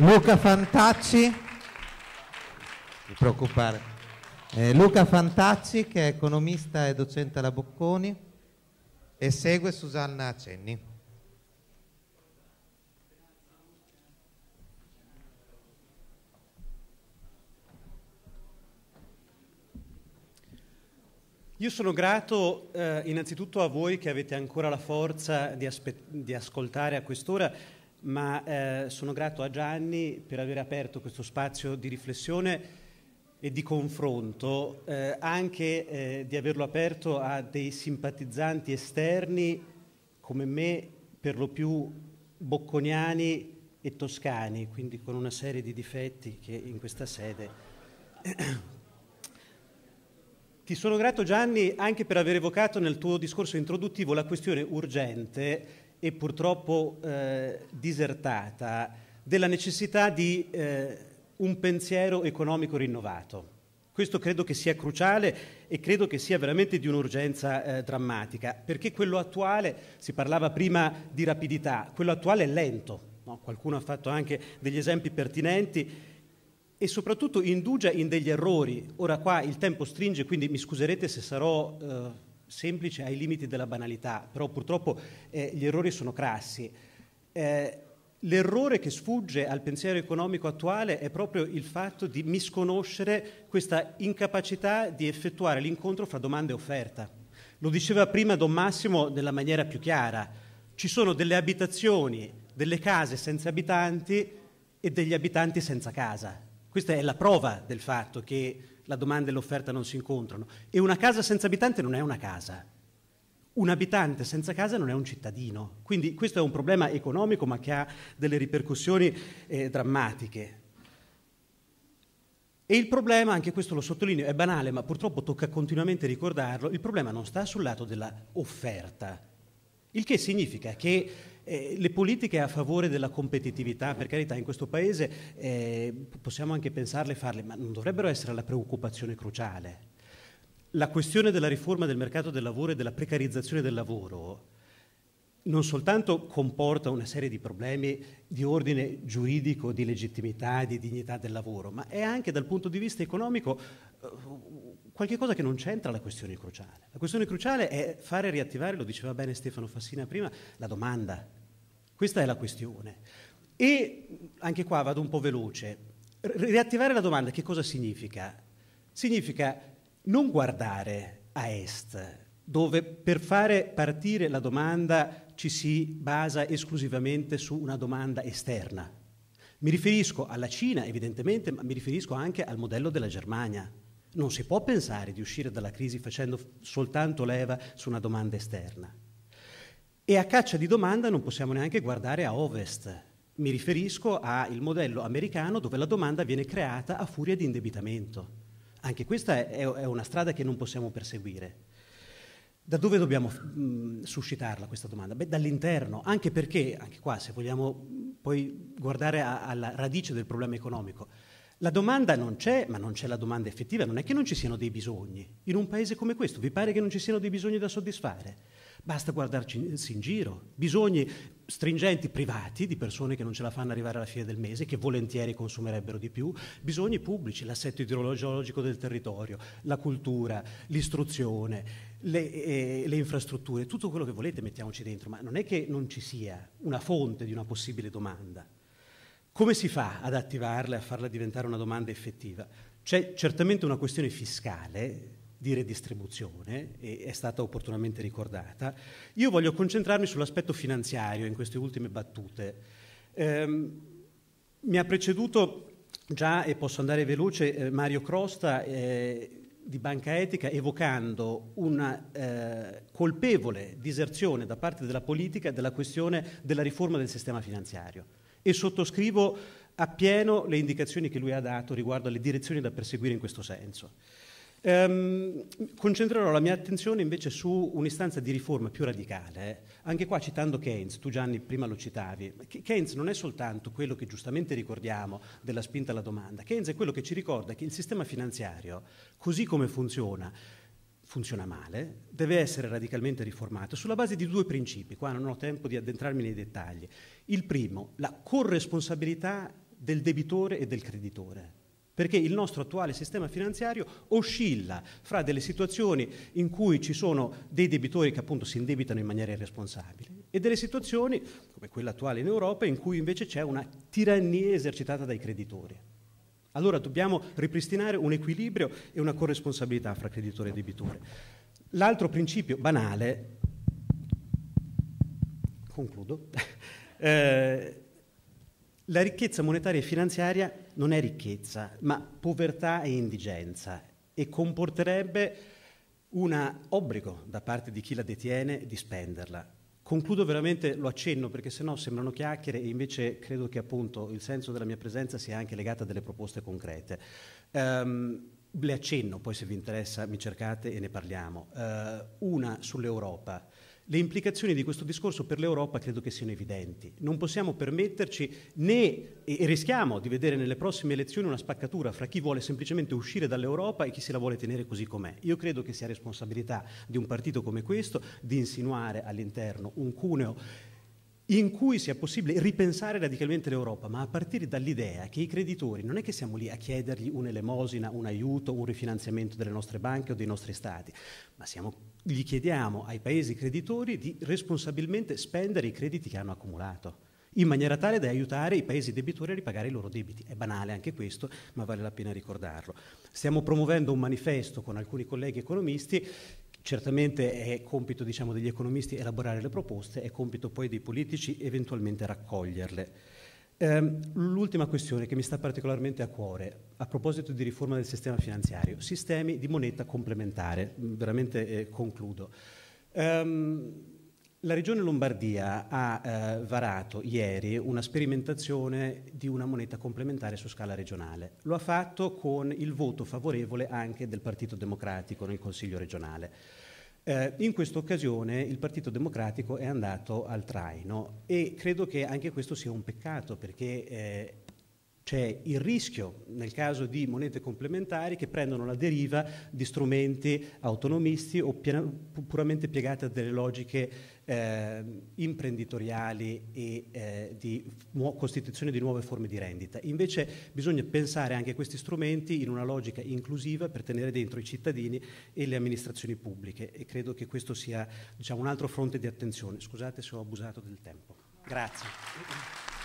Luca Fantacci, mi preoccupare. Eh, Luca Fantacci che è economista e docente alla Bocconi e segue Susanna Cenni. Io sono grato eh, innanzitutto a voi che avete ancora la forza di, di ascoltare a quest'ora ma eh, sono grato a Gianni per aver aperto questo spazio di riflessione e di confronto, eh, anche eh, di averlo aperto a dei simpatizzanti esterni come me, per lo più bocconiani e toscani, quindi con una serie di difetti che in questa sede... Ti sono grato Gianni anche per aver evocato nel tuo discorso introduttivo la questione urgente e purtroppo eh, disertata della necessità di eh, un pensiero economico rinnovato. Questo credo che sia cruciale e credo che sia veramente di un'urgenza eh, drammatica, perché quello attuale, si parlava prima di rapidità, quello attuale è lento, no? qualcuno ha fatto anche degli esempi pertinenti e soprattutto indugia in degli errori. Ora qua il tempo stringe, quindi mi scuserete se sarò eh, semplice ai limiti della banalità, però purtroppo eh, gli errori sono crassi. Eh, L'errore che sfugge al pensiero economico attuale è proprio il fatto di misconoscere questa incapacità di effettuare l'incontro fra domanda e offerta. Lo diceva prima Don Massimo nella maniera più chiara. Ci sono delle abitazioni, delle case senza abitanti e degli abitanti senza casa. Questa è la prova del fatto che la domanda e l'offerta non si incontrano. E una casa senza abitante non è una casa. Un abitante senza casa non è un cittadino. Quindi questo è un problema economico ma che ha delle ripercussioni eh, drammatiche. E il problema, anche questo lo sottolineo, è banale, ma purtroppo tocca continuamente ricordarlo, il problema non sta sul lato dell'offerta, il che significa che eh, le politiche a favore della competitività, per carità, in questo Paese eh, possiamo anche pensarle e farle, ma non dovrebbero essere la preoccupazione cruciale. La questione della riforma del mercato del lavoro e della precarizzazione del lavoro non soltanto comporta una serie di problemi di ordine giuridico, di legittimità, di dignità del lavoro, ma è anche dal punto di vista economico eh, qualcosa che non c'entra la questione cruciale. La questione cruciale è fare riattivare, lo diceva bene Stefano Fassina prima, la domanda. Questa è la questione. E anche qua vado un po' veloce. Riattivare la domanda che cosa significa? Significa non guardare a est, dove per fare partire la domanda ci si basa esclusivamente su una domanda esterna. Mi riferisco alla Cina, evidentemente, ma mi riferisco anche al modello della Germania. Non si può pensare di uscire dalla crisi facendo soltanto leva su una domanda esterna. E a caccia di domanda non possiamo neanche guardare a ovest. Mi riferisco al modello americano dove la domanda viene creata a furia di indebitamento. Anche questa è una strada che non possiamo perseguire. Da dove dobbiamo suscitarla questa domanda? Beh, dall'interno, anche perché, anche qua, se vogliamo poi guardare alla radice del problema economico, la domanda non c'è, ma non c'è la domanda effettiva, non è che non ci siano dei bisogni. In un paese come questo, vi pare che non ci siano dei bisogni da soddisfare? Basta guardarsi in giro, bisogni stringenti privati di persone che non ce la fanno arrivare alla fine del mese, che volentieri consumerebbero di più, bisogni pubblici, l'assetto idrologico del territorio, la cultura, l'istruzione, le, eh, le, infrastrutture, tutto quello che volete mettiamoci dentro, ma non è che non ci sia una fonte di una possibile domanda. Come si fa ad attivarla e a farla diventare una domanda effettiva? C'è certamente una questione fiscale di redistribuzione, e è stata opportunamente ricordata. Io voglio concentrarmi sull'aspetto finanziario in queste ultime battute. Ehm, mi ha preceduto già, e posso andare veloce, eh, Mario Crosta eh, di Banca Etica evocando una eh, colpevole diserzione da parte della politica della questione della riforma del sistema finanziario. E sottoscrivo appieno le indicazioni che lui ha dato riguardo alle direzioni da perseguire in questo senso. Ehm, concentrerò la mia attenzione invece su un'istanza di riforma più radicale, anche qua citando Keynes, tu Gianni prima lo citavi, Keynes non è soltanto quello che giustamente ricordiamo della spinta alla domanda, Keynes è quello che ci ricorda che il sistema finanziario, così come funziona, funziona male, deve essere radicalmente riformato sulla base di due principi, qua non ho tempo di addentrarmi nei dettagli. Il primo, la corresponsabilità del debitore e del creditore perché il nostro attuale sistema finanziario oscilla fra delle situazioni in cui ci sono dei debitori che appunto si indebitano in maniera irresponsabile e delle situazioni, come quella attuale in Europa, in cui invece c'è una tirannia esercitata dai creditori. Allora dobbiamo ripristinare un equilibrio e una corresponsabilità fra creditore e debitore. L'altro principio banale, concludo, eh, la ricchezza monetaria e finanziaria non è ricchezza, ma povertà e indigenza e comporterebbe un obbligo da parte di chi la detiene di spenderla. Concludo veramente, lo accenno perché sennò sembrano chiacchiere e invece credo che appunto il senso della mia presenza sia anche legato a delle proposte concrete. Um, le accenno, poi se vi interessa mi cercate e ne parliamo. Uh, una sull'Europa. Le implicazioni di questo discorso per l'Europa credo che siano evidenti. Non possiamo permetterci né e rischiamo di vedere nelle prossime elezioni una spaccatura fra chi vuole semplicemente uscire dall'Europa e chi se la vuole tenere così com'è. Io credo che sia responsabilità di un partito come questo di insinuare all'interno un cuneo in cui sia possibile ripensare radicalmente l'Europa, ma a partire dall'idea che i creditori non è che siamo lì a chiedergli un'elemosina, un aiuto, un rifinanziamento delle nostre banche o dei nostri stati, ma siamo, gli chiediamo ai paesi creditori di responsabilmente spendere i crediti che hanno accumulato in maniera tale da aiutare i paesi debitori a ripagare i loro debiti. È banale anche questo, ma vale la pena ricordarlo. Stiamo promuovendo un manifesto con alcuni colleghi economisti Certamente è compito diciamo, degli economisti elaborare le proposte, è compito poi dei politici eventualmente raccoglierle. Ehm, l'ultima questione che mi sta particolarmente a cuore, a proposito di riforma del sistema finanziario, sistemi di moneta complementare, veramente eh, concludo. Ehm, la Regione Lombardia ha eh, varato ieri una sperimentazione di una moneta complementare su scala regionale. Lo ha fatto con il voto favorevole anche del Partito Democratico nel Consiglio regionale. Eh, in questa occasione il Partito Democratico è andato al traino e credo che anche questo sia un peccato perché eh, c'è il rischio, nel caso di monete complementari, che prendono la deriva di strumenti autonomisti o puramente piegati a delle logiche eh, imprenditoriali e eh, di costituzione di nuove forme di rendita. Invece bisogna pensare anche a questi strumenti in una logica inclusiva per tenere dentro i cittadini e le amministrazioni pubbliche e credo che questo sia diciamo, un altro fronte di attenzione. Scusate se ho abusato del tempo. Grazie.